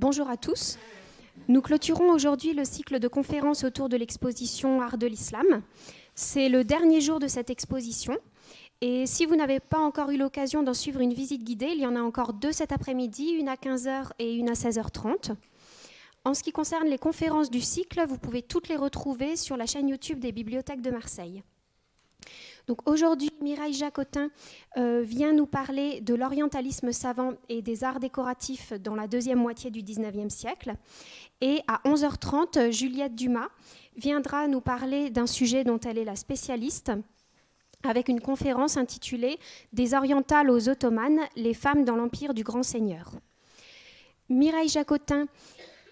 Bonjour à tous. Nous clôturons aujourd'hui le cycle de conférences autour de l'exposition Art de l'Islam. C'est le dernier jour de cette exposition. Et si vous n'avez pas encore eu l'occasion d'en suivre une visite guidée, il y en a encore deux cet après-midi, une à 15h et une à 16h30. En ce qui concerne les conférences du cycle, vous pouvez toutes les retrouver sur la chaîne YouTube des bibliothèques de Marseille. Donc aujourd'hui, Mireille Jacotin euh, vient nous parler de l'orientalisme savant et des arts décoratifs dans la deuxième moitié du 19e siècle. Et à 11h30, Juliette Dumas viendra nous parler d'un sujet dont elle est la spécialiste avec une conférence intitulée Des orientales aux ottomanes, les femmes dans l'empire du grand seigneur. Mireille Jacotin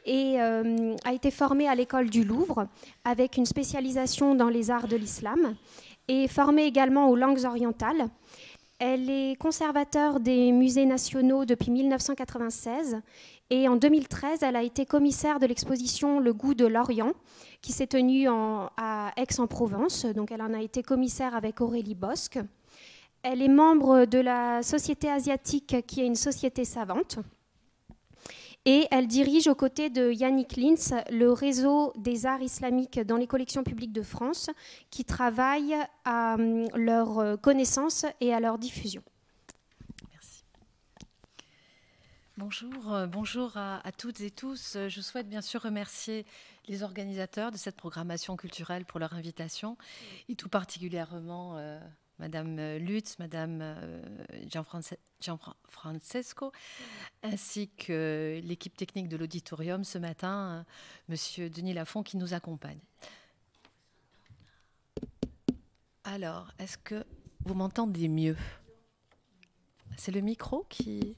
euh, a été formée à l'école du Louvre avec une spécialisation dans les arts de l'islam et formée également aux langues orientales. Elle est conservateur des musées nationaux depuis 1996 et en 2013, elle a été commissaire de l'exposition Le goût de l'Orient qui s'est tenue à Aix-en-Provence. Donc elle en a été commissaire avec Aurélie Bosque. Elle est membre de la Société asiatique qui est une société savante. Et elle dirige aux côtés de Yannick Lins le réseau des arts islamiques dans les collections publiques de France qui travaille à euh, leur euh, connaissance et à leur diffusion. Bonjour, euh, bonjour à, toutes et tous. Je souhaite bien sûr remercier les organisateurs de cette programmation culturelle pour leur invitation et tout particulièrement Madame euh, Lutz, Madame Jean-Francesco, euh, ainsi que l'équipe technique de l'auditorium ce matin, euh, Monsieur Denis Lafont qui nous accompagne. Alors, est-ce que vous m'entendez mieux C'est le micro qui...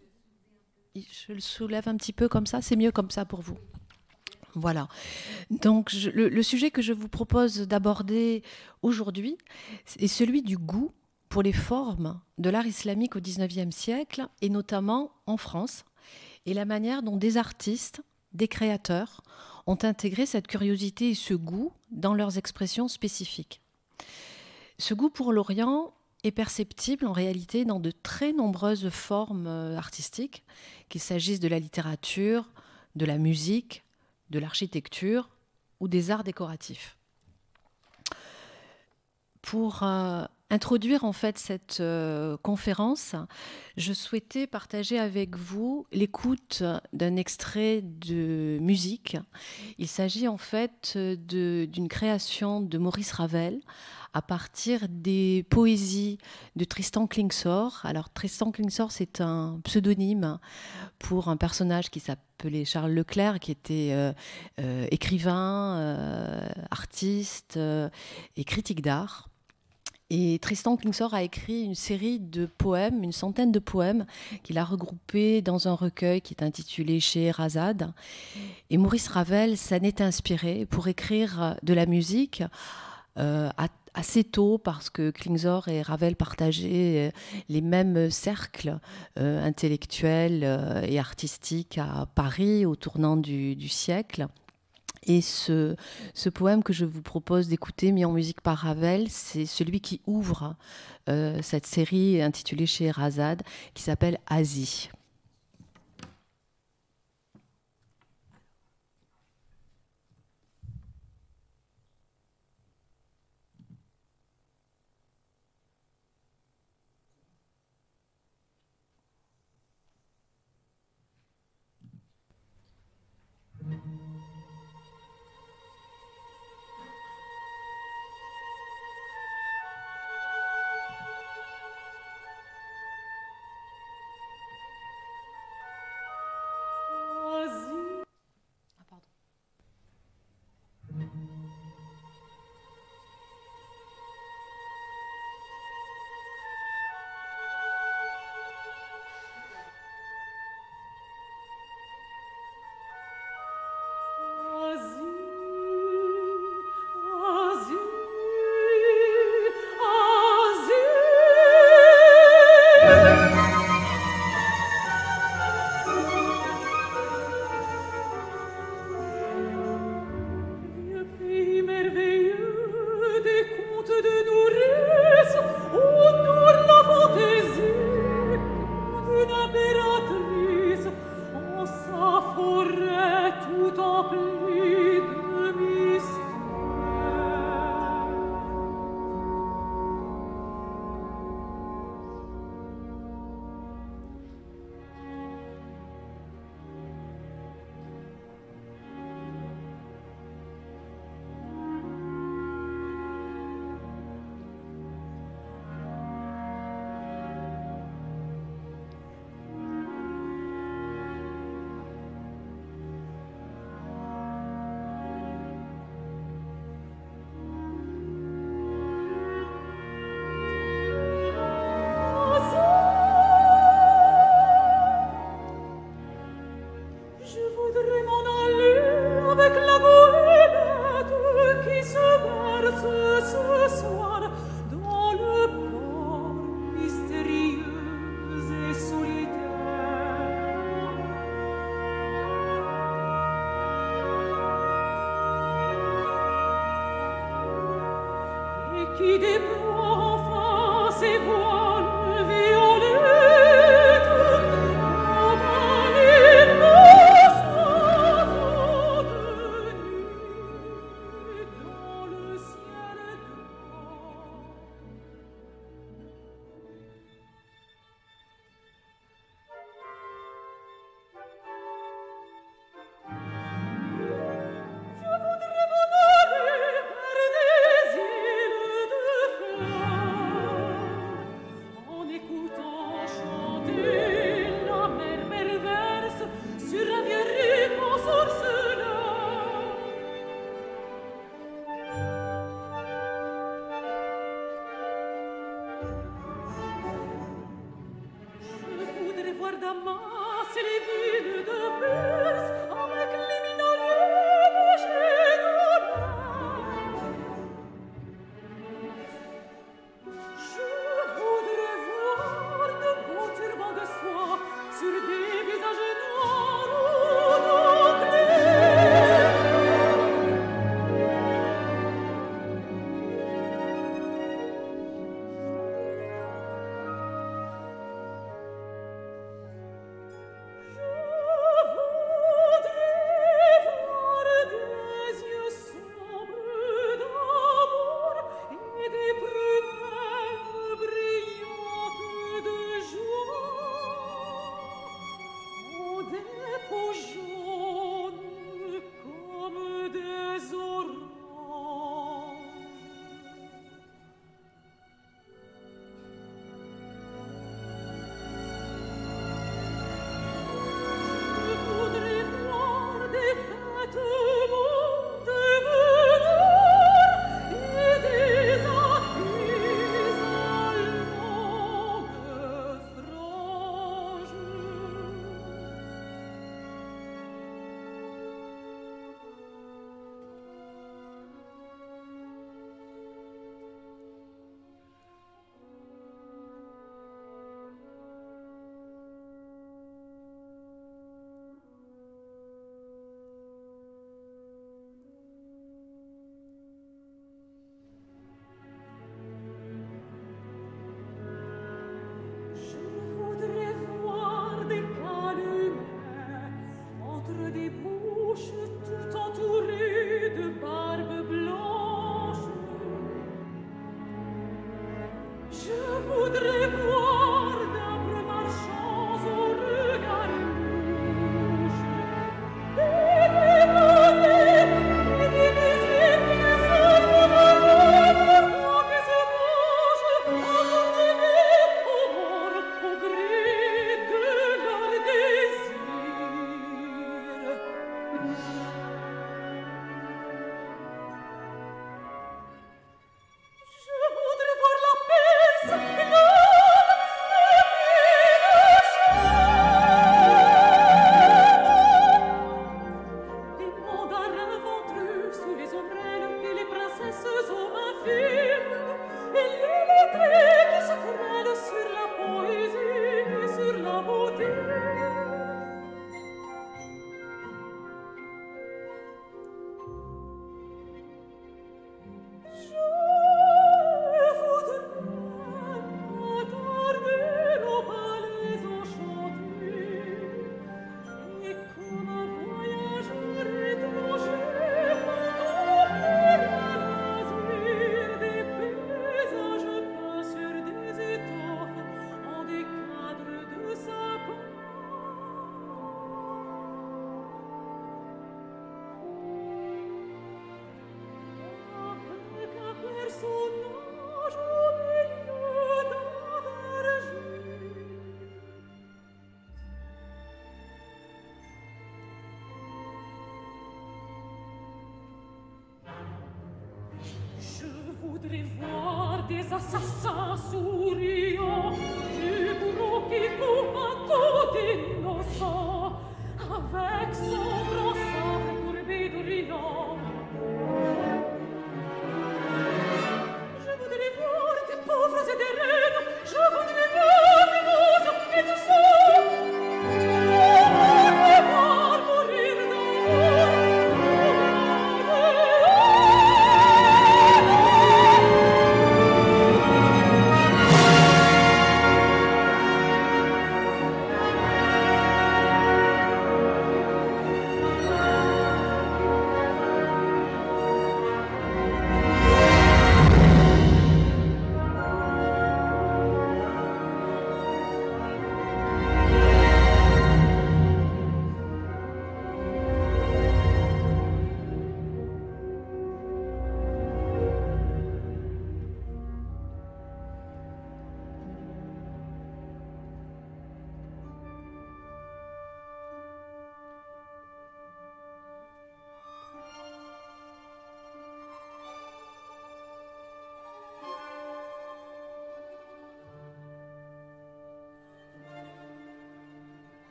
Je le soulève un petit peu comme ça, c'est mieux comme ça pour vous. Voilà. Donc le, le, sujet que je vous propose d'aborder aujourd'hui est celui du goût pour les formes de l'art islamique au XIXe siècle, et notamment en France, et la manière dont des artistes, des créateurs, ont intégré cette curiosité et ce goût dans leurs expressions spécifiques. Ce goût pour l'Orient est perceptible en réalité dans de très nombreuses formes euh, artistiques, qu'il s'agisse de la littérature, de la musique, de l'architecture ou des arts décoratifs. Pour euh, introduire en fait cette euh, conférence, je souhaitais partager avec vous l'écoute d'un extrait de musique. Il s'agit en fait d'une création de Maurice Ravel à partir des poésies de Tristan Klingsor. Alors Tristan Klingsor, c'est un pseudonyme pour un personnage qui s'appelait Charles Leclerc, qui était euh, euh, écrivain, artiste et critique d'art. Et Tristan Klingsor a écrit une série de poèmes, une centaine de poèmes, qu'il a regroupés dans un recueil qui est intitulé Chez Razad. Et Maurice Ravel s'en est inspiré pour écrire de la musique euh, assez tôt parce que Klingsor et Ravel partageaient euh, les mêmes cercles euh, intellectuels et artistiques à Paris au tournant du siècle. Et ce, poème que je vous propose d'écouter, mis en musique par Ravel, c'est celui qui ouvre euh, cette série intitulée chez Razad, qui s'appelle Asie.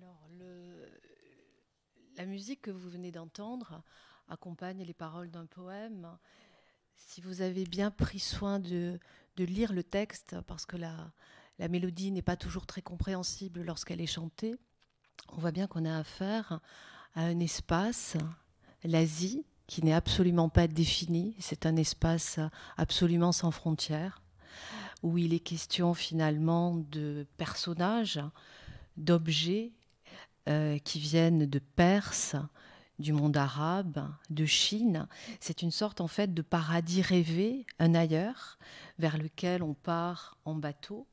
Alors, la musique que vous venez d'entendre accompagne les paroles d'un poème. Si vous avez bien pris soin de, lire le texte, parce que la, la mélodie n'est pas toujours très compréhensible lorsqu'elle est chantée, on voit bien qu'on a affaire à un espace, l'Asie, qui n'est absolument pas défini. C'est un espace absolument sans frontières, où il est question finalement de personnages, d'objets euh, qui viennent de Perse, du monde arabe, de Chine. C'est une sorte en fait de paradis rêvé, un ailleurs, vers lequel on part en bateau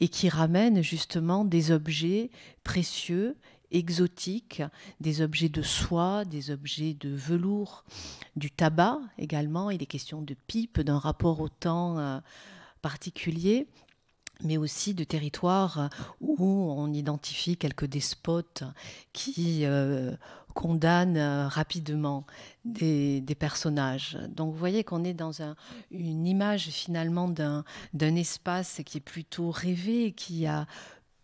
et qui ramène justement des objets précieux exotiques, des objets de soie, des objets de velours, du tabac également. Il est question de pipe, d'un rapport au temps euh, particulier mais aussi de territoires où on identifie quelques despotes qui euh, condamnent euh, rapidement des, personnages. Donc vous voyez qu'on est dans une image finalement d'un, espace qui est plutôt rêvé, qui a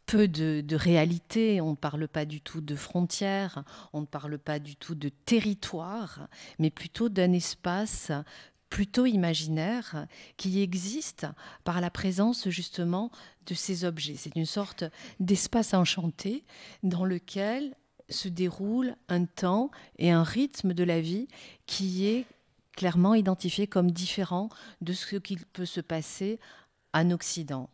peu de, réalité, on ne parle pas du tout de frontières, on ne parle pas du tout de territoires, mais plutôt d'un espace plutôt imaginaire qui existe par la présence justement de ces objets. C'est une sorte d'espace enchanté dans lequel se déroule un temps et un rythme de la vie qui est clairement identifié comme différent de ce qu'il peut se passer en Occident.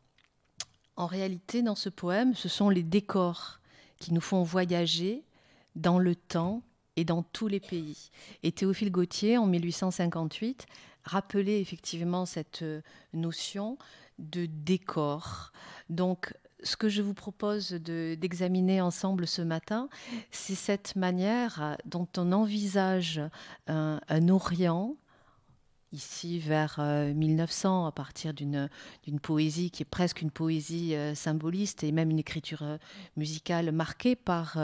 En réalité, dans ce poème, ce sont les décors qui nous font voyager dans le temps et dans tous les pays. Et Théophile Gautier, en 1858, rappeler effectivement cette euh, notion de décor. Donc, ce que je vous propose d'examiner ensemble ce matin, c'est cette manière dont on envisage un, un Orient, ici vers 1900, euh, à partir d'une poésie qui est presque une poésie euh, symboliste et même une écriture musicale marquée par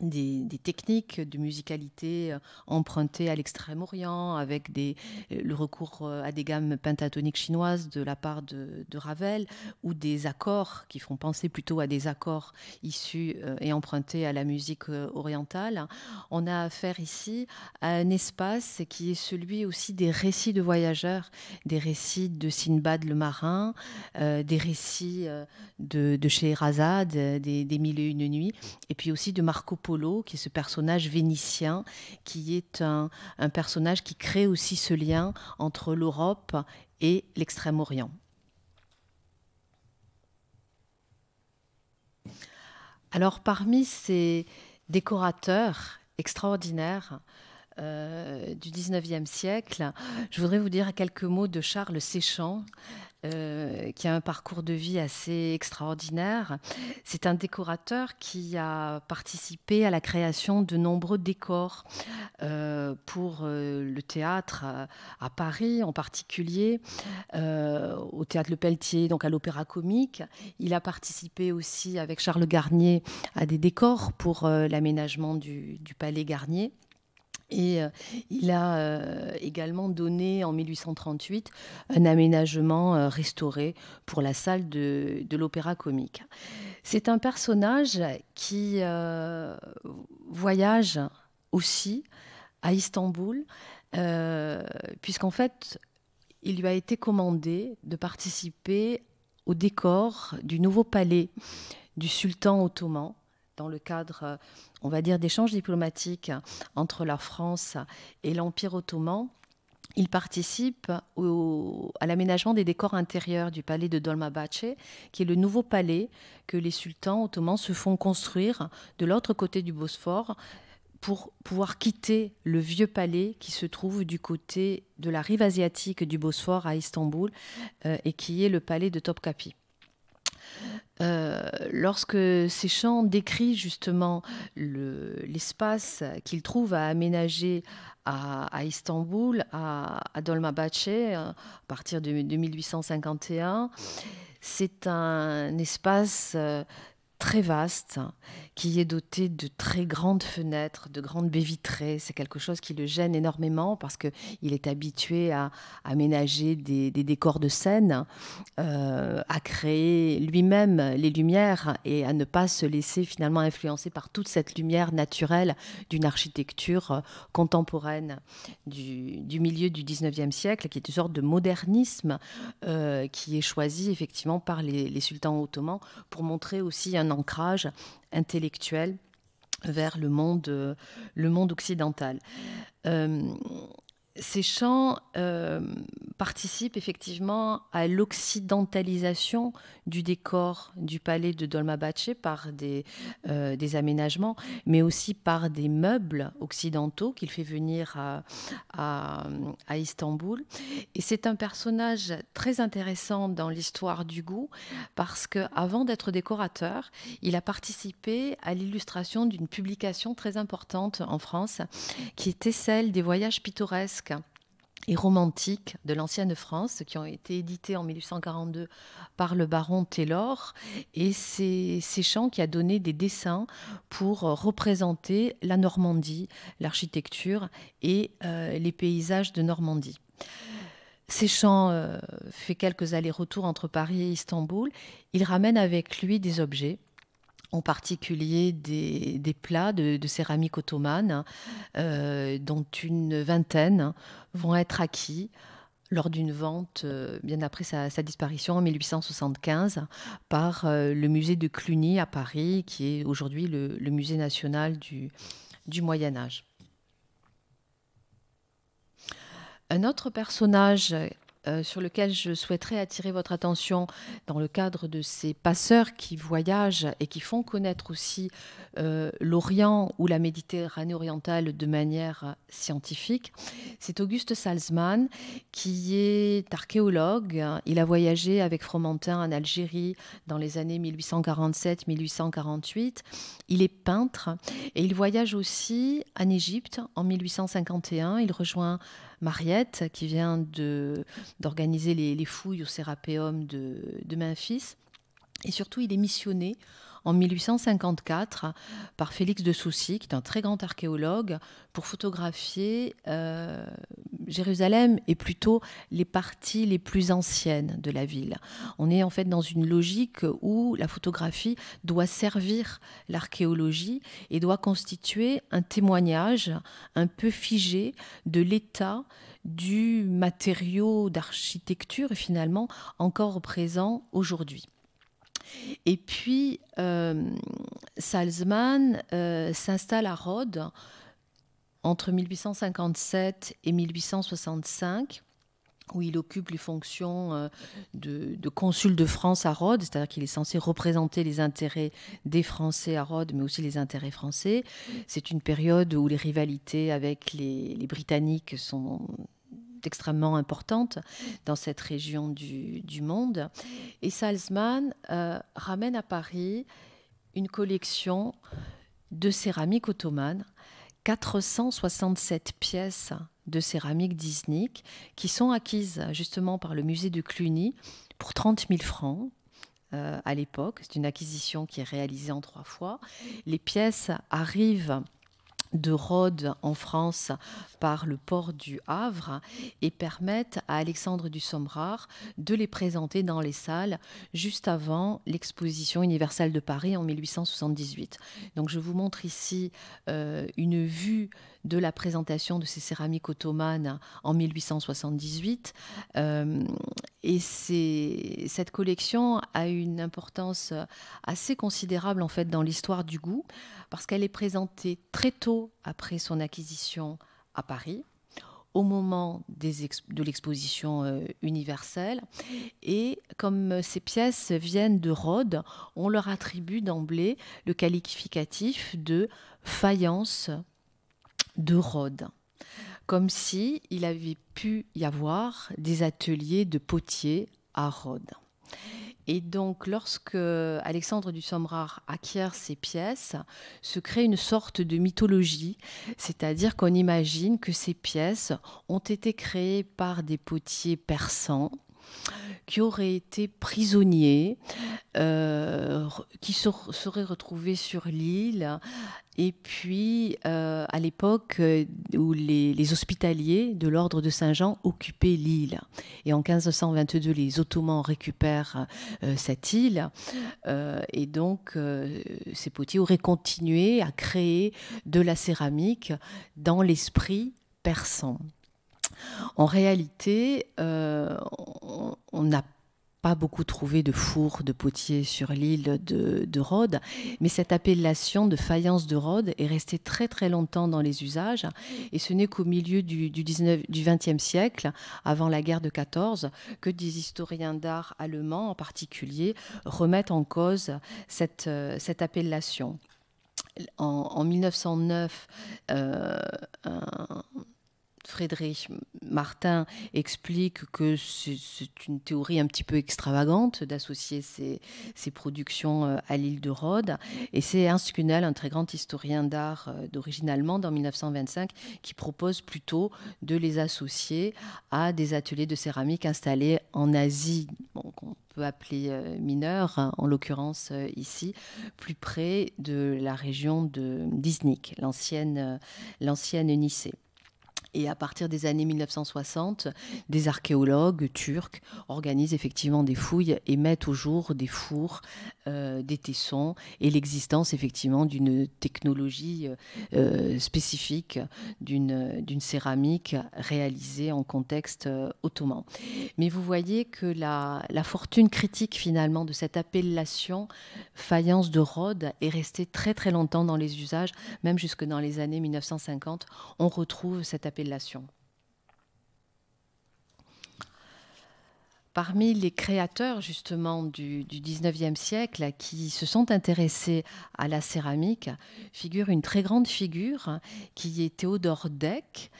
des, techniques de musicalité euh, empruntées à l'extrême-orient, avec des, euh, le recours euh, à des gammes pentatoniques chinoises de la part de, Ravel, ou des accords qui font penser plutôt à des accords issus et empruntés à la musique orientale. On a affaire ici à un espace qui est celui aussi des récits de voyageurs, des récits de Sinbad le marin, des récits de, de Scheherazade, des, des Mille et une nuits, et puis aussi de Marco Polo, qui est ce personnage vénitien, qui est un, personnage qui crée aussi ce lien entre l'Europe et l'Extrême-Orient. Alors parmi ces décorateurs extraordinaires euh, du 19e siècle, je voudrais vous dire quelques mots de Charles Séchamp, euh, qui a un parcours de vie assez extraordinaire. C'est un décorateur qui a participé à la création de nombreux décors euh, pour euh, le théâtre à, Paris, en particulier au théâtre Le Pelletier, donc à l'Opéra Comique. Il a participé aussi avec Charles Garnier à des décors pour l'aménagement du, Palais Garnier. Et euh, il a euh, également donné en 1838 un aménagement euh, restauré pour la salle de, de l'opéra comique. C'est un personnage qui voyage aussi à Istanbul, puisqu'en fait, il lui a été commandé de participer au décor du nouveau palais du sultan ottoman dans le cadre, euh, on va dire, d'échanges diplomatiques entre la France et l'Empire ottoman, il participe à l'aménagement des décors intérieurs du palais de Dolmabahçe, qui est le nouveau palais que les sultans ottomans se font construire de l'autre côté du Bosphore pour pouvoir quitter le vieux palais qui se trouve du côté de la rive asiatique du Bosphore à Istanbul euh, et qui est le palais de Topkapi. Euh, lorsque lorsque chants décrit justement l'espace qu'il trouve à aménager à, Istanbul, à, Dolma Dolmabahçe, hein, à partir de 1851, c'est un espace euh, très vaste, qui est doté de très grandes fenêtres, de grandes baies vitrées. C'est quelque chose qui le gêne énormément parce qu'il est habitué à aménager des, décors de scène, euh, à créer lui-même les lumières et à ne pas se laisser finalement influencer par toute cette lumière naturelle d'une architecture euh, contemporaine du, milieu du 19e siècle, qui est une sorte de modernisme euh, qui est choisi effectivement par les, les sultans ottomans pour montrer aussi un ancrage intellectuel vers le monde, euh, le monde occidental. Euh, ces chants euh, participent effectivement à l'occidentalisation du décor du palais de Dolmabahçe par des, euh, des aménagements, mais aussi par des meubles occidentaux qu'il fait venir à, Istanbul. Et c'est un personnage très intéressant dans l'histoire du goût parce qu'avant d'être décorateur, il a participé à l'illustration d'une publication très importante en France qui était celle des voyages pittoresques et romantiques de l'ancienne France qui ont été édités en 1842 par le baron Taylor. Et c'est Séchant qui a donné des dessins pour représenter la Normandie, l'architecture et euh, les paysages de Normandie. Séchant euh, fait quelques allers-retours entre Paris et Istanbul. Il ramène avec lui des objets en particulier des, plats de, céramique ottomane, euh, dont une vingtaine vont être acquis lors d'une vente euh, bien après sa, disparition en 1875 par euh, le musée de Cluny à Paris, qui est aujourd'hui le, musée national du, du Moyen Âge. Un autre personnage euh, sur lequel je souhaiterais attirer votre attention dans le cadre de ces passeurs qui voyagent et qui font connaître aussi euh, l'Orient ou la Méditerranée orientale de manière scientifique. C'est Auguste Salzman qui est archéologue. Il a voyagé avec Fromentin en Algérie dans les années 1847-1848. Il est peintre et il voyage aussi en Égypte en 1851. Il rejoint Mariette, qui vient d'organiser les, fouilles au Sérapéum de, Memphis. Et surtout, il est missionné en 1854 par Félix de Soucy, qui est un très grand archéologue, pour photographier euh, Jérusalem est plutôt les parties les plus anciennes de la ville. On est en fait dans une logique où la photographie doit servir l'archéologie et doit constituer un témoignage un peu figé de l'état du matériau d'architecture et finalement encore présent aujourd'hui. Et puis, euh, Salzman euh, s'installe à Rhodes entre 1857 et 1865 où il occupe les fonctions euh, de, consul de France à Rhodes, c'est-à-dire qu'il est censé représenter les intérêts des Français à Rhodes, mais aussi les intérêts français. C'est une période où les rivalités avec les, Britanniques sont extrêmement importantes dans cette région du, monde. Et Salzman euh, ramène à Paris une collection de céramiques ottomanes 467 pièces de céramique Disney qui sont acquises justement par le musée de Cluny pour 30 000 francs euh, à l'époque. C'est une acquisition qui est réalisée en trois fois. Les pièces arrivent de Rhodes en France par le port du Havre et permettent à Alexandre du Sommerard de les présenter dans les salles juste avant l'exposition universelle de Paris en 1878. Donc je vous montre ici euh, une vue de la présentation de ces céramiques ottomanes en 1878. Euh, et cette collection a une importance assez considérable en fait dans l'histoire du goût parce qu'elle est présentée très tôt après son acquisition à Paris au moment de l'exposition euh, universelle. Et comme ces pièces viennent de Rhodes, on leur attribue d'emblée le qualificatif de faïence de Rhodes, comme si il avait pu y avoir des ateliers de potiers à Rhodes. Et donc, lorsque Alexandre du Sommerard acquiert ces pièces, se crée une sorte de mythologie, c'est-à-dire qu'on imagine que ces pièces ont été créées par des potiers persans qui auraient été prisonniers, euh, qui seraient retrouvés sur l'île. Et puis, euh, à l'époque euh, où les, hospitaliers de l'ordre de Saint-Jean occupaient l'île, et en 1522, les Ottomans récupèrent cette île, et donc ces potiers auraient continué à créer de la céramique dans l'esprit persan. En réalité, euh, on n'a pas beaucoup trouvé de fours, de potiers sur l'île de, de, Rhodes, mais cette appellation de faïence de Rhodes est restée très très longtemps dans les usages, et ce n'est qu'au milieu du, du, 19, du 20e siècle, avant la guerre de 14, que des historiens d'art allemands en particulier remettent en cause cette, euh, cette appellation. En, 1909, Frédéric Martin explique que c'est une théorie un petit peu extravagante d'associer ces, productions euh, à l'île de Rhodes. Et c'est Ernst Kunel, un très grand historien d'art euh, d'origine allemande en 1925, qui propose plutôt de les associer à des ateliers de céramique installés en Asie, qu'on peut appeler euh, mineurs, hein, en l'occurrence ici, plus près de la région de Disney, l'ancienne Nicée. Et à partir des années 1960, des archéologues turcs organisent effectivement des fouilles et mettent au jour des fours, euh, des tessons et l'existence effectivement d'une technologie euh, spécifique, d'une céramique réalisée en contexte euh, ottoman. Mais vous voyez que la, la fortune critique finalement de cette appellation faïence de Rhodes est restée très très longtemps dans les usages, même jusque dans les années 1950. On retrouve cette appellation relation. Parmi les créateurs justement du, du, 19e siècle qui se sont intéressés à la céramique, figure une très grande figure hein, qui est Théodore Deck,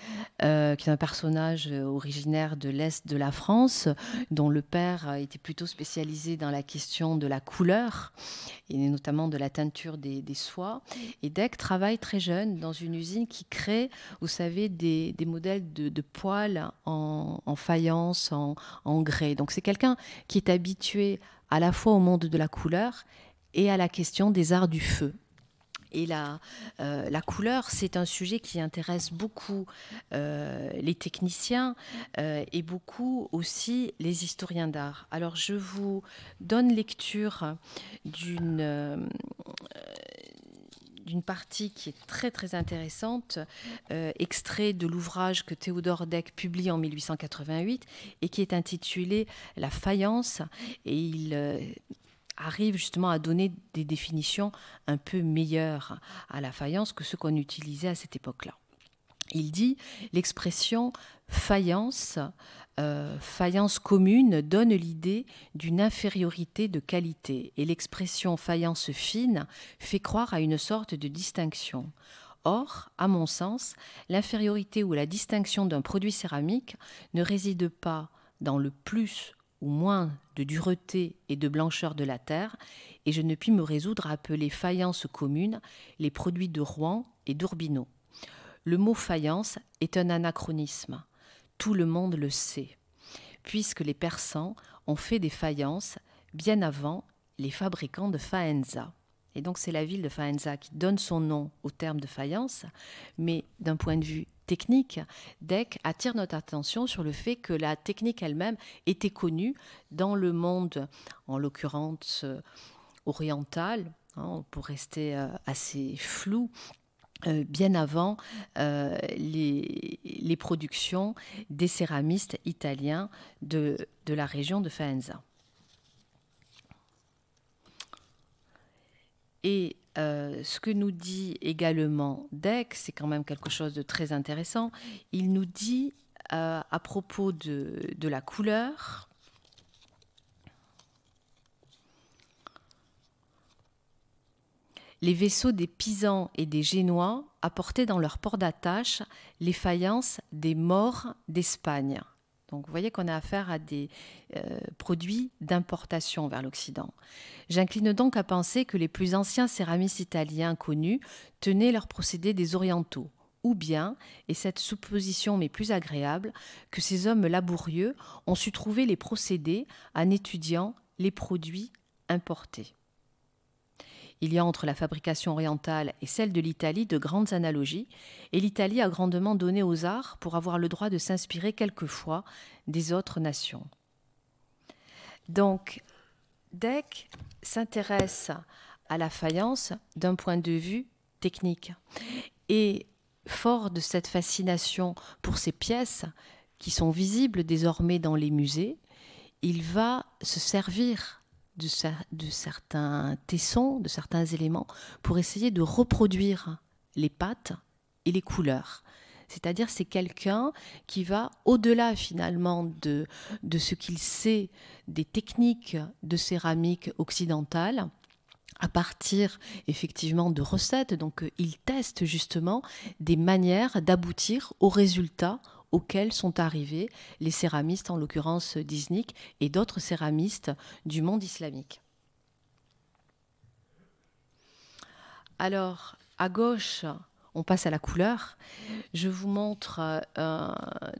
euh, qui est un personnage originaire de l'Est de la France, dont le père était plutôt spécialisé dans la question de la couleur et notamment de la teinture des, soies. Et Deck travaille très jeune dans une usine qui crée, vous savez, des, modèles de, poils en, faïence, en grès. Donc c'est quelqu'un qui est habitué à la fois au monde de la couleur et à la question des arts du feu. Et la, euh, la couleur, c'est un sujet qui intéresse beaucoup euh, les techniciens euh, et beaucoup aussi les historiens d'art. Alors je vous donne lecture d'une d'une partie qui est très très intéressante, euh, extrait de l'ouvrage que Théodore Deck publie en 1888 et qui est intitulé La faïence. Et il euh, arrive justement à donner des définitions un peu meilleures à la faïence que ce qu'on utilisait à cette époque-là. Il dit l'expression faïence euh, faïence commune donne l'idée d'une infériorité de qualité et l'expression faïence fine fait croire à une sorte de distinction. Or, à mon sens, l'infériorité ou la distinction d'un produit céramique ne réside pas dans le plus ou moins de dureté et de blancheur de la terre, et je ne puis me résoudre à appeler faïence commune les produits de Rouen et d'Urbino. Le mot faïence est un anachronisme tout le monde le sait, puisque les Persans ont fait des faïences bien avant les fabricants de faenza. Et donc c'est la ville de Faenza qui donne son nom au terme de faïence, mais d'un point de vue technique, Deck attire notre attention sur le fait que la technique elle-même était connue dans le monde, en l'occurrence euh, oriental, hein, pour rester euh, assez flou, euh, bien avant euh, les, productions des céramistes italiens de, la région de Faenza. Et euh, ce que nous dit également Deck, c'est quand même quelque chose de très intéressant, il nous dit à propos de la couleur, les vaisseaux des Pisans et des Génois apportaient dans leur port d'attache les faïences des morts d'Espagne. Donc vous voyez qu'on a affaire à des euh, produits d'importation vers l'Occident. J'incline donc à penser que les plus anciens céramistes italiens connus tenaient leurs procédés des orientaux, ou bien, et cette supposition m'est plus agréable, que ces hommes laborieux ont su trouver les procédés en étudiant les produits importés. Il y a entre la fabrication orientale et celle de l'Italie de grandes analogies, et l'Italie a grandement donné aux arts pour avoir le droit de s'inspirer quelquefois des autres nations. Donc, Deck s'intéresse à la faïence d'un point de vue technique. Et fort de cette fascination pour ces pièces qui sont visibles désormais dans les musées, il va se servir de, certains tessons, de certains éléments, pour essayer de reproduire les pâtes et les couleurs. C'est-à-dire c'est quelqu'un qui va au-delà finalement de, de ce qu'il sait des techniques de céramique occidentale à partir effectivement de recettes. Donc euh, il teste justement des manières d'aboutir aux résultats auxquels sont arrivés les céramistes, en l'occurrence d'Iznik, et d'autres céramistes du monde islamique. Alors, à gauche, on passe à la couleur. Je vous montre euh,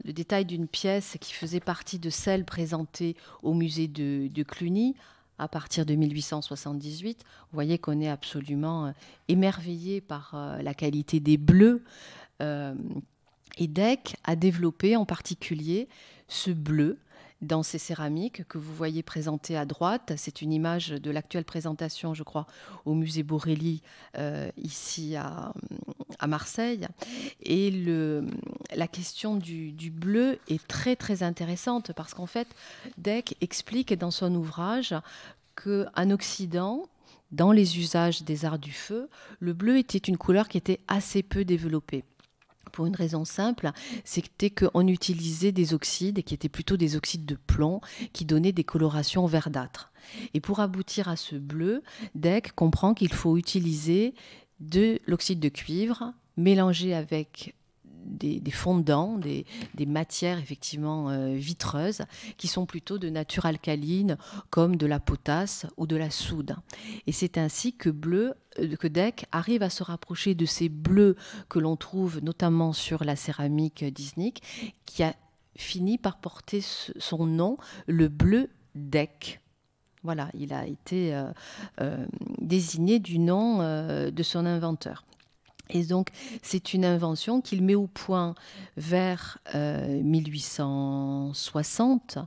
le détail d'une pièce qui faisait partie de celle présentée au musée de, Cluny à partir de 1878. Vous voyez qu'on est absolument euh, émerveillé par euh, la qualité des bleus. Et DEC a développé en particulier ce bleu dans ses céramiques que vous voyez présentées à droite. C'est une image de l'actuelle présentation, je crois, au musée Borelli, euh, ici à, Marseille. Et la question du, du, bleu est très très intéressante parce qu'en fait, Deck explique dans son ouvrage qu'en Occident, dans les usages des arts du feu, le bleu était une couleur qui était assez peu développée pour une raison simple, c'était qu'on utilisait des oxydes qui étaient plutôt des oxydes de plomb qui donnaient des colorations verdâtres. Et pour aboutir à ce bleu, Deck comprend qu'il faut utiliser de l'oxyde de cuivre mélangé avec des, fondants, des, matières effectivement euh, vitreuses qui sont plutôt de nature alcaline comme de la potasse ou de la soude. Et c'est ainsi que Bleu euh, que Deck arrive à se rapprocher de ces bleus que l'on trouve notamment sur la céramique Disney, qui a fini par porter son nom, le bleu Deck. Voilà, il a été euh, euh, désigné du nom de son inventeur. Et donc, c'est une invention qu'il met au point vers 1860. Euh,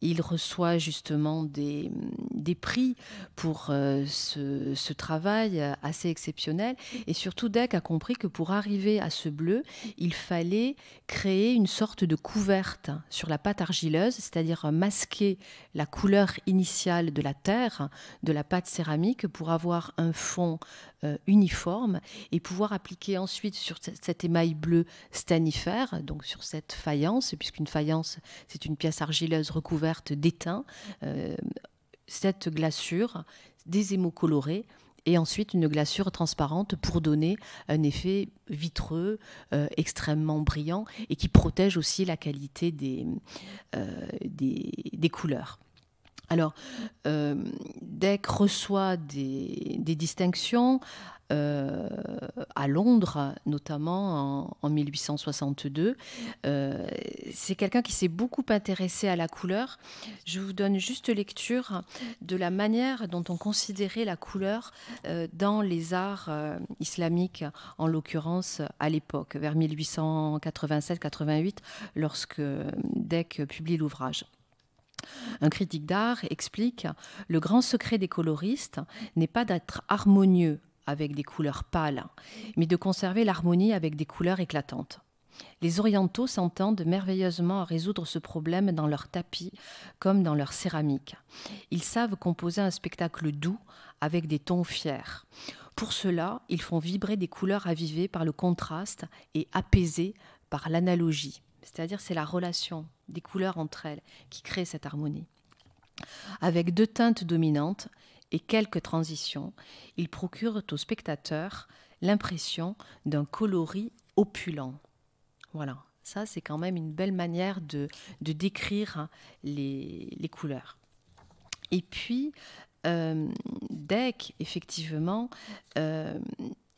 il reçoit justement des, des prix pour euh, ce, travail assez exceptionnel. Et surtout, Deck a compris que pour arriver à ce bleu, il fallait créer une sorte de couverte sur la pâte argileuse, c'est-à-dire masquer la couleur initiale de la terre, de la pâte céramique, pour avoir un fond euh, uniforme et pouvoir appliquer ensuite sur cet émail bleu stanifère, donc sur cette faïence, puisqu'une faïence, c'est une pièce argileuse recouverte d'étain, euh, cette glaçure, des émaux colorés, et ensuite une glaçure transparente pour donner un effet vitreux, euh, extrêmement brillant, et qui protège aussi la qualité des, euh, des couleurs. Alors, euh, Deck reçoit des, distinctions euh, à Londres, notamment en, 1862. Euh, c'est quelqu'un qui s'est beaucoup intéressé à la couleur. Je vous donne juste lecture de la manière dont on considérait la couleur dans les arts islamiques, en l'occurrence à l'époque, vers 1887-88, lorsque Deck publie l'ouvrage. Un critique d'art explique Le grand secret des coloristes n'est pas d'être harmonieux avec des couleurs pâles, mais de conserver l'harmonie avec des couleurs éclatantes. Les orientaux s'entendent merveilleusement à résoudre ce problème dans leur tapis comme dans leur céramique. Ils savent composer un spectacle doux avec des tons fiers. Pour cela, ils font vibrer des couleurs avivées par le contraste et apaisées par l'analogie. C'est-à-dire c'est la relation des couleurs entre elles qui crée cette harmonie. Avec deux teintes dominantes et quelques transitions, ils procurent au spectateur l'impression d'un coloris opulent. Voilà, ça c'est quand même une belle manière de, décrire les, couleurs. Et puis, euh, Deck, effectivement, euh,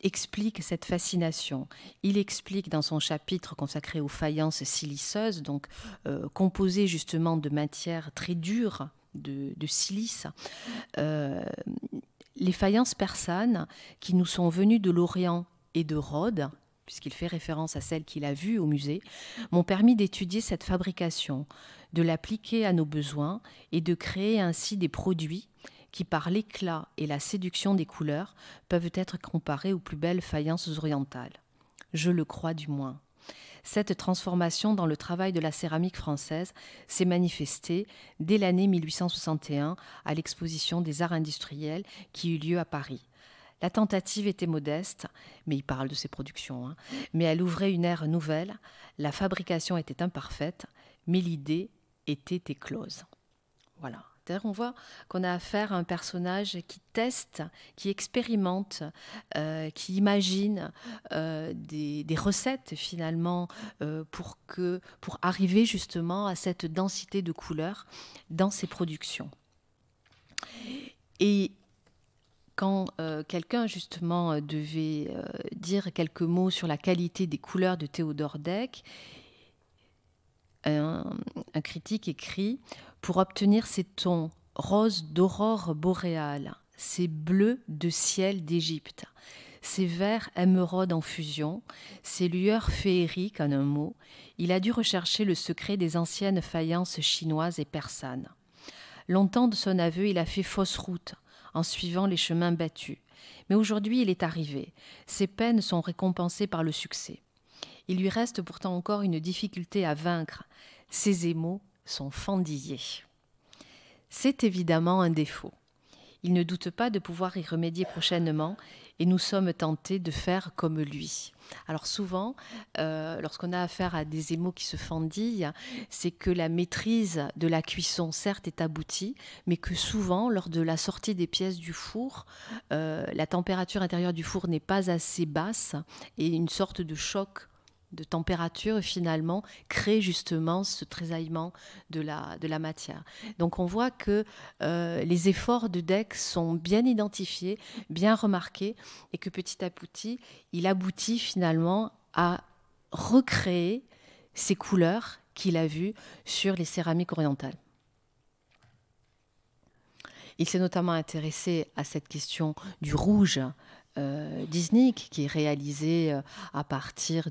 explique cette fascination. Il explique dans son chapitre consacré aux faïences siliceuses, donc euh, composées justement de matières très dures, de, silice, euh, les faïences persanes qui nous sont venues de l'Orient et de Rhodes, puisqu'il fait référence à celles qu'il a vues au musée, m'ont permis d'étudier cette fabrication, de l'appliquer à nos besoins et de créer ainsi des produits qui, par l'éclat et la séduction des couleurs, peuvent être comparées aux plus belles faïences orientales. Je le crois du moins. Cette transformation dans le travail de la céramique française s'est manifestée dès l'année 1861 à l'exposition des arts industriels qui eut lieu à Paris. La tentative était modeste, mais il parle de ses productions, hein, mais elle ouvrait une ère nouvelle, la fabrication était imparfaite, mais l'idée était éclose. Voilà. On voit qu'on a affaire à un personnage qui teste, qui expérimente, euh, qui imagine euh, des, recettes finalement euh, pour, que, pour arriver justement à cette densité de couleurs dans ses productions. Et quand quelqu'un justement devait dire quelques mots sur la qualité des couleurs de Théodore Deck, un critique écrit pour obtenir ces tons roses d'aurore boréale, ces bleus de ciel d'Égypte, ces verts émeraudes en fusion, ces lueurs féeriques en un mot, il a dû rechercher le secret des anciennes faïences chinoises et persanes. Longtemps de son aveu, il a fait fausse route en suivant les chemins battus. Mais aujourd'hui, il est arrivé. Ses peines sont récompensées par le succès. Il lui reste pourtant encore une difficulté à vaincre, ses émaux sont fendillés. C'est évidemment un défaut. Il ne doute pas de pouvoir y remédier prochainement et nous sommes tentés de faire comme lui. Alors souvent, euh, lorsqu'on a affaire à des émaux qui se fendillent, c'est que la maîtrise de la cuisson, certes, est aboutie, mais que souvent, lors de la sortie des pièces du four, euh, la température intérieure du four n'est pas assez basse et une sorte de choc de température finalement crée justement ce trésaillement de la, matière. Donc on voit que euh, les efforts de Deck sont bien identifiés, bien remarqués et que petit à petit, il aboutit finalement à recréer ces couleurs qu'il a vues sur les céramiques orientales. Il s'est notamment intéressé à cette question du rouge euh, Disney, qui est réalisé euh, à partir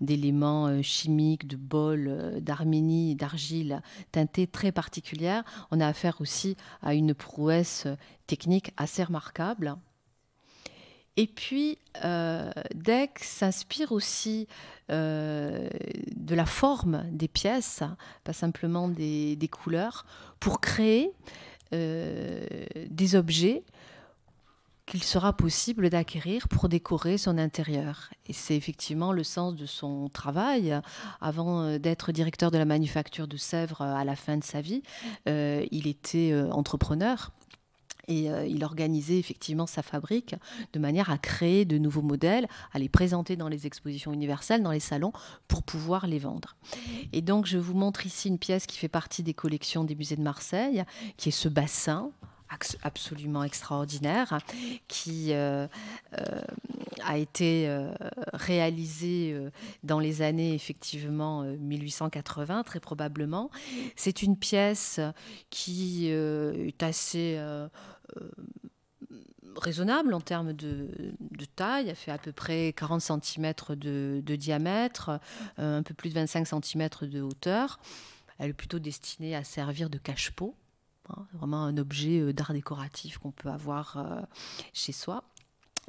d'éléments euh, chimiques, de bols d'Arménie, d'argile teintée très particulière. On a affaire aussi à une prouesse technique assez remarquable. Et puis, Deck s'inspire aussi de la forme des pièces, pas simplement des, des couleurs, pour créer des objets qu'il sera possible d'acquérir pour décorer son intérieur. Et c'est effectivement le sens de son travail. Avant euh, d'être directeur de la manufacture de Sèvres euh, à la fin de sa vie, euh, il était entrepreneur. Et il organisait effectivement sa fabrique de manière à créer de nouveaux modèles, à les présenter dans les expositions universelles, dans les salons, pour pouvoir les vendre. Et donc je vous montre ici une pièce qui fait partie des collections des musées de Marseille, qui est ce bassin absolument extraordinaire qui euh, euh, a été euh, réalisé dans les années effectivement 1880 très probablement. C'est une pièce qui est assez raisonnable en termes de, taille. Elle fait à peu près 40 cm de, de diamètre, un peu plus de 25 cm de hauteur. Elle est plutôt destinée à servir de cache-pot. Hein. vraiment un objet euh, d'art décoratif qu'on peut avoir euh, chez soi.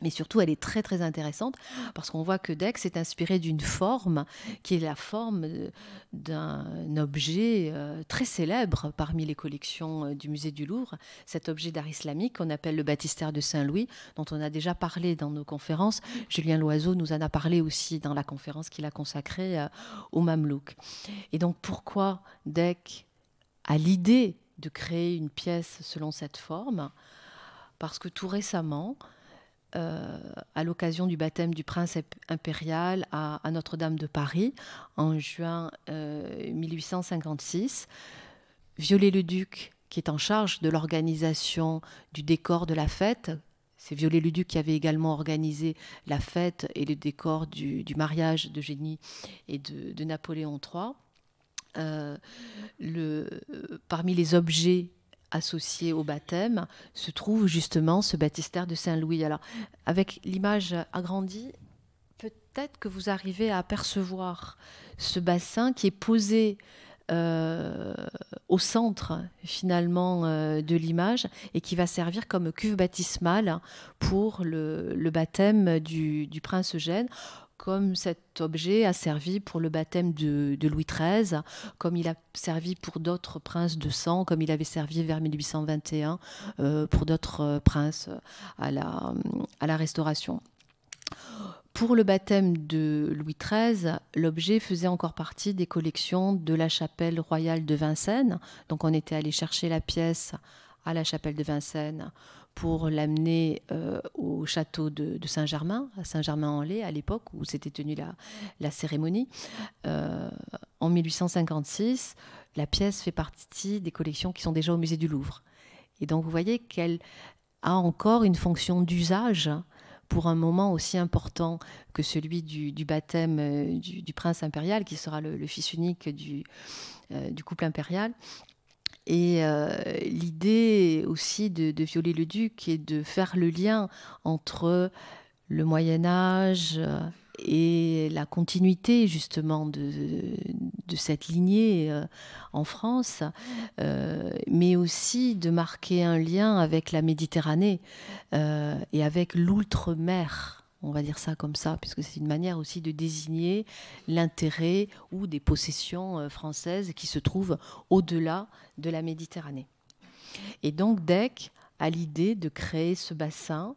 Mais surtout, elle est très très intéressante parce qu'on voit que Dex est inspiré d'une forme qui est la forme euh, d'un objet très célèbre parmi les collections du musée du Louvre. Cet objet d'art islamique qu'on appelle le baptistère de Saint-Louis, dont on a déjà parlé dans nos conférences. Julien Loiseau nous en a parlé aussi dans la conférence qu'il a consacrée au Mamelouk. Et donc, pourquoi Dex a l'idée de créer une pièce selon cette forme, parce que tout récemment, euh, à l'occasion du baptême du prince impérial à, Notre-Dame de Paris en juin 1856. Euh, Viollet-le-Duc, qui est en charge de l'organisation du décor de la fête, c'est Viollet-le-Duc qui avait également organisé la fête et le décor du, mariage d'Eugénie et de, de Napoléon III. Euh, euh, parmi les objets associés au baptême se trouve justement ce baptistère de Saint-Louis. Alors, avec l'image agrandie, peut-être que vous arrivez à apercevoir ce bassin qui est posé euh, au centre finalement de l'image et qui va servir comme cuve baptismale pour le, baptême du, prince Eugène comme cet objet a servi pour le baptême de, Louis XIII, comme il a servi pour d'autres princes de sang, comme il avait servi vers 1821 euh, pour d'autres euh, princes euh, à la Restauration. Pour le baptême de Louis XIII, l'objet faisait encore partie des collections de la chapelle royale de Vincennes. Donc on était allé chercher la pièce à la chapelle de Vincennes pour l'amener euh, au château de, Saint-Germain, à Saint-Germain-en-Laye, à l'époque où s'était tenue la, la cérémonie. Euh, en 1856, la pièce fait partie des collections qui sont déjà au musée du Louvre. Et donc vous voyez qu'elle a encore une fonction d'usage pour un moment aussi important que celui du, baptême euh, du, prince impérial, qui sera le, fils unique du, du couple impérial. Et euh, l'idée aussi de, violer le duc est de faire le lien entre le Moyen Âge euh, et la continuité justement de, cette lignée euh, en France, mais aussi de marquer un lien avec la Méditerranée et avec l'outre-mer on va dire ça comme ça, puisque c'est une manière aussi de désigner l'intérêt ou des possessions euh, françaises qui se trouvent au-delà de la Méditerranée. Et donc Deck a l'idée de créer ce bassin.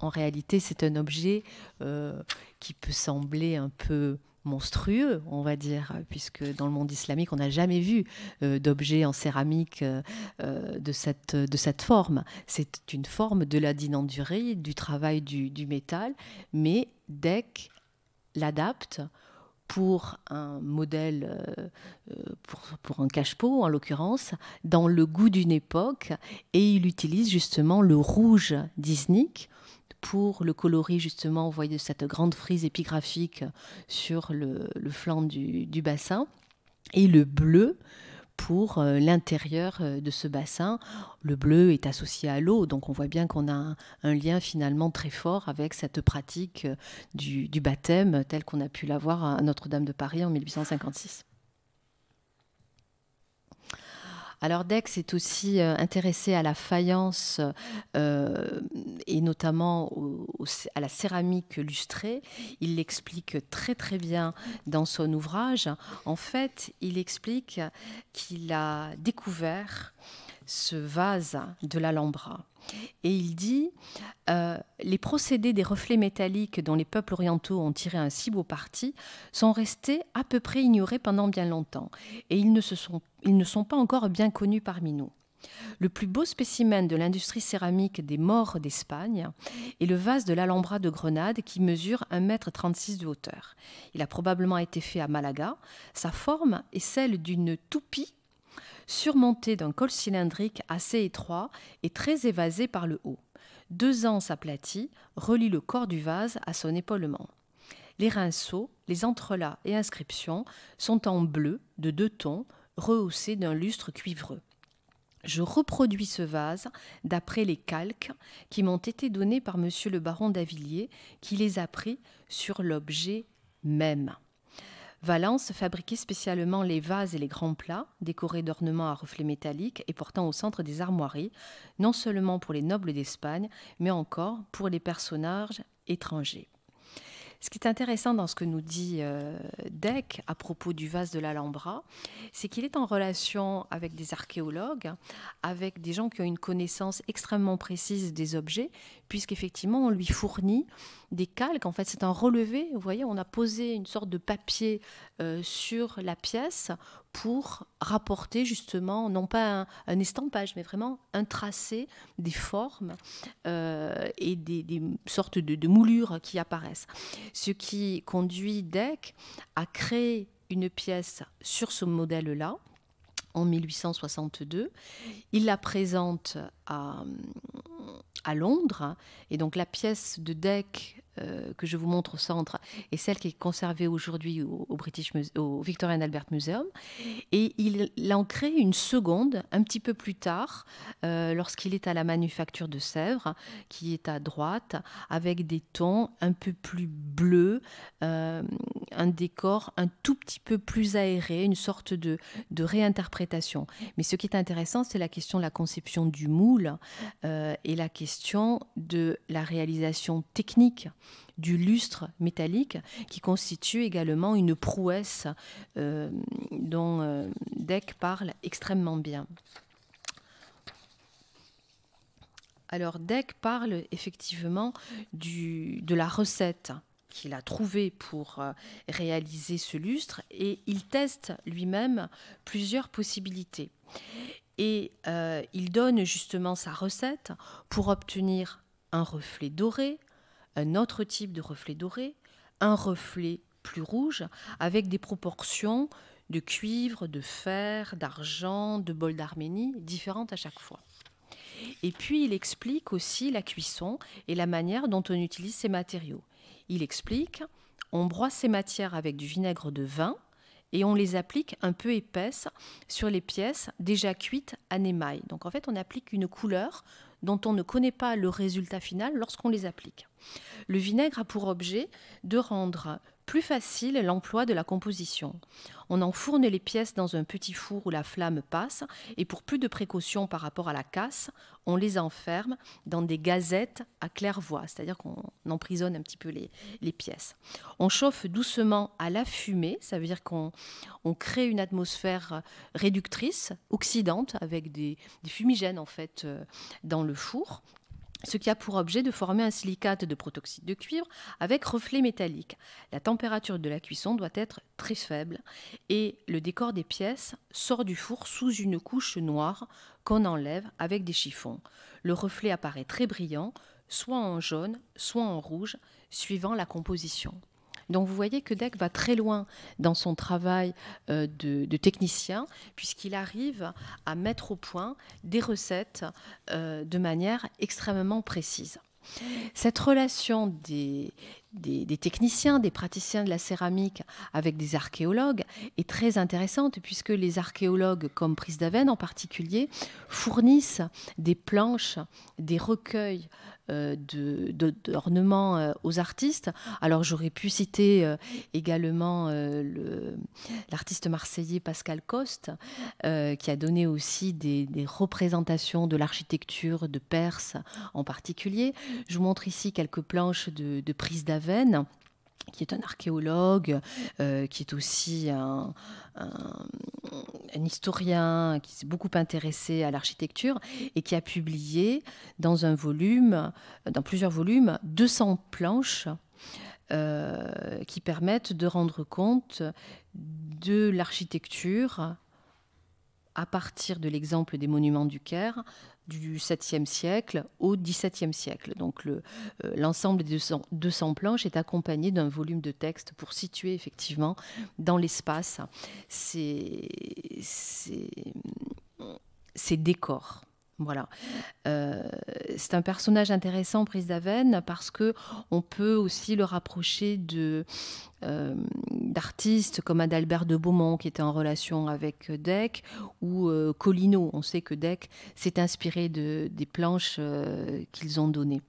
En réalité, c'est un objet euh, qui peut sembler un peu monstrueux, on va dire, puisque dans le monde islamique, on n'a jamais vu euh, d'objet en céramique euh, euh, de, cette, de cette forme. C'est une forme de la dinandurie, du travail du, métal, mais Deck l'adapte pour un modèle, pour, un cache-pot en l'occurrence, dans le goût d'une époque, et il utilise justement le rouge Disney pour le coloris, justement, vous voyez cette grande frise épigraphique sur le, flanc du, bassin, et le bleu pour euh, l'intérieur euh, de ce bassin. Le bleu est associé à l'eau, donc on voit bien qu'on a un, lien finalement très fort avec cette pratique euh, du, baptême telle qu'on a pu l'avoir à Notre-Dame de Paris en 1856. Alors Dex est aussi euh, intéressé à la faïence euh, et notamment à la céramique lustrée. Il l'explique très très bien dans son ouvrage. En fait, il explique qu'il a découvert ce vase de l'Alhambra. Et il dit euh, Les procédés des reflets métalliques dont les peuples orientaux ont tiré un si beau parti sont restés à peu près ignorés pendant bien longtemps, et ils ne, se sont, ils ne sont pas encore bien connus parmi nous. Le plus beau spécimen de l'industrie céramique des morts d'Espagne est le vase de l'Alhambra de Grenade qui mesure 1,36 m de hauteur. Il a probablement été fait à Malaga. Sa forme est celle d'une toupie surmonté d'un col cylindrique assez étroit et très évasé par le haut. Deux anses aplaties relient le corps du vase à son épaulement. Les rinceaux, les entrelacs et inscriptions sont en bleu de deux tons, rehaussés d'un lustre cuivreux. Je reproduis ce vase d'après les calques qui m'ont été donnés par M. le baron d'Avilliers, qui les a pris sur l'objet même. Valence fabriquait spécialement les vases et les grands plats, décorés d'ornements à reflets métalliques et portant au centre des armoiries, non seulement pour les nobles d'Espagne, mais encore pour les personnages étrangers. Ce qui est intéressant dans ce que nous dit euh, Deck à propos du vase de l'Alhambra, c'est qu'il est en relation avec des archéologues, avec des gens qui ont une connaissance extrêmement précise des objets, puisqu'effectivement, on lui fournit des calques. En fait, c'est un relevé. Vous voyez, on a posé une sorte de papier euh, sur la pièce pour rapporter justement, non pas un, estampage, mais vraiment un tracé des formes euh, et des, sortes de, de, moulures qui apparaissent. Ce qui conduit Deck à créer une pièce sur ce modèle-là, en 1862. Il la présente à, à Londres. Et donc la pièce de Deck euh, que je vous montre au centre et celle qui est conservée aujourd'hui au, British au Victorian Albert Museum. Et il, en crée une seconde un petit peu plus tard, euh, lorsqu'il est à la manufacture de Sèvres, qui est à droite, avec des tons un peu plus bleus, euh, un décor un tout petit peu plus aéré, une sorte de, de réinterprétation. Mais ce qui est intéressant, c'est la question de la conception du moule et la question de la réalisation technique du lustre métallique qui constitue également une prouesse euh, dont euh, Deck parle extrêmement bien. Alors Deck parle effectivement du, de la recette qu'il a trouvée pour euh, réaliser ce lustre et il teste lui-même plusieurs possibilités. Et il donne justement sa recette pour obtenir un reflet doré, un autre type de reflet doré, un reflet plus rouge, avec des proportions de cuivre, de fer, d'argent, de bol d'Arménie, différentes à chaque fois. Et puis il explique aussi la cuisson et la manière dont on utilise ces matériaux. Il explique, on broie ces matières avec du vinaigre de vin et on les applique un peu épaisses sur les pièces déjà cuites en émail. Donc en fait, on applique une couleur dont on ne connaît pas le résultat final lorsqu'on les applique. Le vinaigre a pour objet de rendre plus facile l'emploi de la composition. On enfourne les pièces dans un petit four où la flamme passe et pour plus de précautions par rapport à la casse, on les enferme dans des gazettes à claire-voie, c'est-à-dire qu'on emprisonne un petit peu les, pièces. On chauffe doucement à la fumée, ça veut dire qu'on crée une atmosphère réductrice, oxydante, avec des, des fumigènes en fait euh, dans le four ce qui a pour objet de former un silicate de protoxyde de cuivre avec reflet métallique. La température de la cuisson doit être très faible et le décor des pièces sort du four sous une couche noire qu'on enlève avec des chiffons. Le reflet apparaît très brillant, soit en jaune, soit en rouge, suivant la composition. Donc vous voyez que Deck va très loin dans son travail euh, de, de technicien, puisqu'il arrive à mettre au point des recettes euh, de manière extrêmement précise. Cette relation des, des, techniciens, des praticiens de la céramique avec des archéologues est très intéressante puisque les archéologues comme Prise en particulier fournissent des planches, des recueils euh, d'ornements euh, aux artistes. Alors j'aurais pu citer euh, également l'artiste marseillais Pascal Coste qui a donné aussi des, représentations de l'architecture de Perse en particulier. Je vous montre ici quelques planches de, de Prise qui est un archéologue, euh, qui est aussi un, historien qui s'est beaucoup intéressé à l'architecture et qui a publié dans un volume, dans plusieurs volumes, 200 planches euh, qui permettent de rendre compte de l'architecture à partir de l'exemple des monuments du Caire du 7e siècle au 17e siècle. Donc euh, l'ensemble des 200, planches est accompagné d'un volume de texte pour situer effectivement dans l'espace ces décors. Voilà. Euh, c'est un personnage intéressant, Prise d'Aven, parce que on peut aussi le rapprocher euh, d'artistes comme Adalbert de Beaumont, qui était en relation avec Deck, ou euh, Colino. On sait que Deck s'est inspiré de, des planches qu'ils ont données.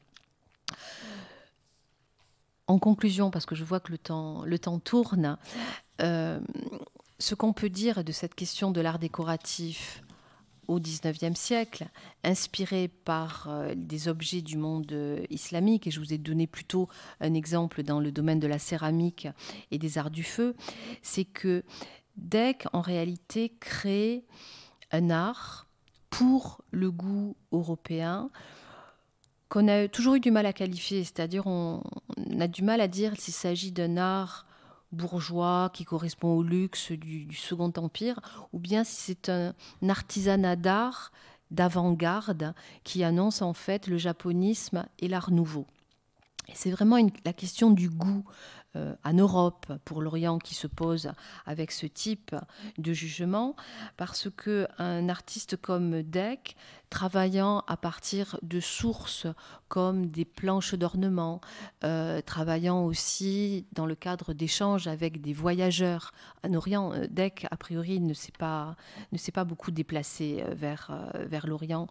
En conclusion, parce que je vois que le temps, le temps tourne, ce qu'on peut dire de cette question de l'art décoratif, au XIXe siècle, inspiré par euh, des objets du monde euh, islamique, et je vous ai donné plutôt un exemple dans le domaine de la céramique et des arts du feu, c'est que Dec en réalité, crée un art pour le goût européen qu'on a toujours eu du mal à qualifier, c'est-à-dire on, a du mal à dire s'il s'agit d'un art bourgeois qui correspond au luxe du, Second Empire, ou bien si c'est un, artisanat d'art d'avant-garde qui annonce en fait le japonisme et l'art nouveau. C'est vraiment la question du goût, en euh, Europe pour l'Orient qui se pose avec ce type de jugement, parce qu'un artiste comme Deck, travaillant à partir de sources comme des planches d'ornement, euh, travaillant aussi dans le cadre d'échanges avec des voyageurs en Orient, euh, Deck a priori ne s'est pas pas beaucoup déplacé vers vers l'Orient.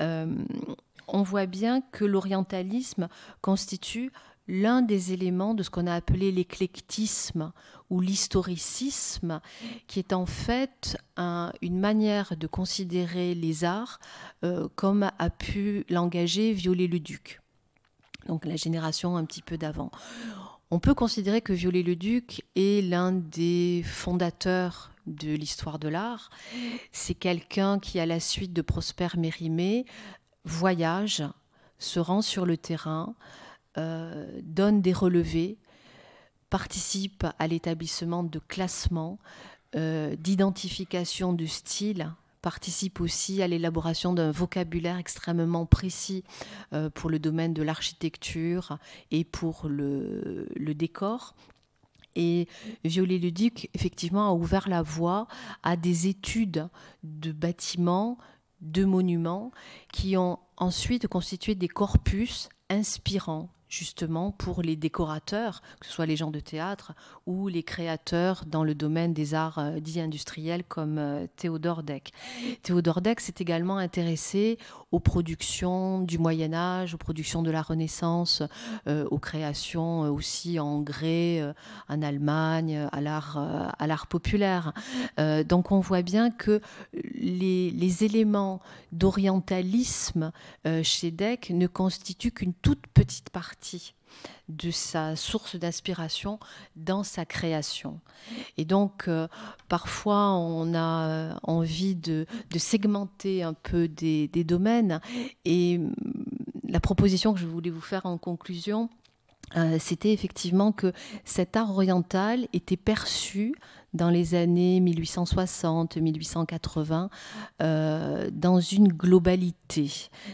on voit bien que l'orientalisme constitue l'un des éléments de ce qu'on a appelé l'éclectisme ou l'historicisme, qui est en fait une manière de considérer les arts euh, comme a pu l'engager Viollet-le-Duc, donc la génération un petit peu d'avant. On peut considérer que Viollet-le-Duc est l'un des fondateurs de l'histoire de l'art. C'est quelqu'un qui, à la suite de Prosper Mérimée, voyage, se rend sur le terrain, euh, donne des relevés, participe à l'établissement de classements, euh, d'identification du style participe aussi à l'élaboration d'un vocabulaire extrêmement précis euh, pour le domaine de l'architecture et pour le, décor. Et Violet Ludic, effectivement, a ouvert la voie à des études de bâtiments, de monuments, qui ont ensuite constitué des corpus inspirants justement pour les décorateurs, que ce soit les gens de théâtre ou les créateurs dans le domaine des arts euh, dits industriels comme euh, Théodore Deck. Théodore Deck s'est également intéressé aux productions du Moyen Âge, aux productions de la Renaissance, euh, aux créations aussi en grès, en Allemagne, à l'art, populaire. donc on voit bien que les, les éléments d'orientalisme chez Deck ne constituent qu'une toute petite partie de sa source d'inspiration dans sa création. Et donc, euh, parfois, on a euh, envie de, segmenter un peu des, domaines. Et mm, la proposition que je voulais vous faire en conclusion, euh, c'était effectivement que cet art oriental était perçu dans les années 1860-1880 euh, dans une globalité,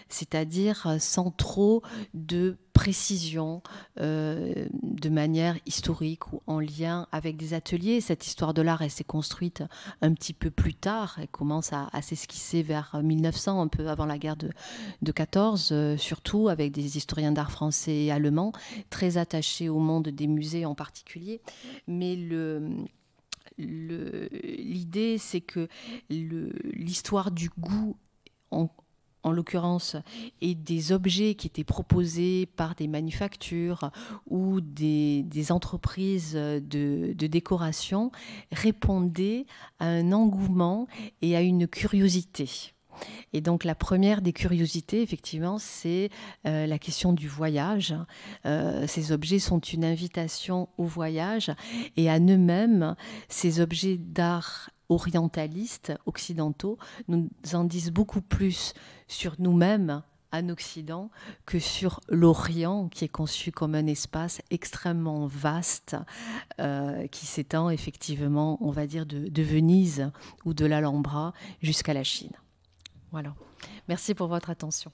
c'est-à-dire sans trop de précision euh, de manière historique ou en lien avec des ateliers. Cette histoire de l'art, elle s'est construite un petit peu plus tard. Elle commence à, s'esquisser vers 1900, un peu avant la guerre de, 14, euh, surtout avec des historiens d'art français et allemands très attachés au monde des musées en particulier. Mais le l'idée, c'est que l'histoire du goût, en, l'occurrence, et des objets qui étaient proposés par des manufactures ou des, entreprises de, de, décoration répondaient à un engouement et à une curiosité. Et donc la première des curiosités, effectivement, c'est euh, la question du voyage. Euh, ces objets sont une invitation au voyage et à eux-mêmes, ces objets d'art orientalistes, occidentaux, nous en disent beaucoup plus sur nous-mêmes en Occident que sur l'Orient, qui est conçu comme un espace extrêmement vaste, euh, qui s'étend effectivement, on va dire, de Venise ou de l'Alhambra jusqu'à la Chine. Voilà. Merci pour votre attention.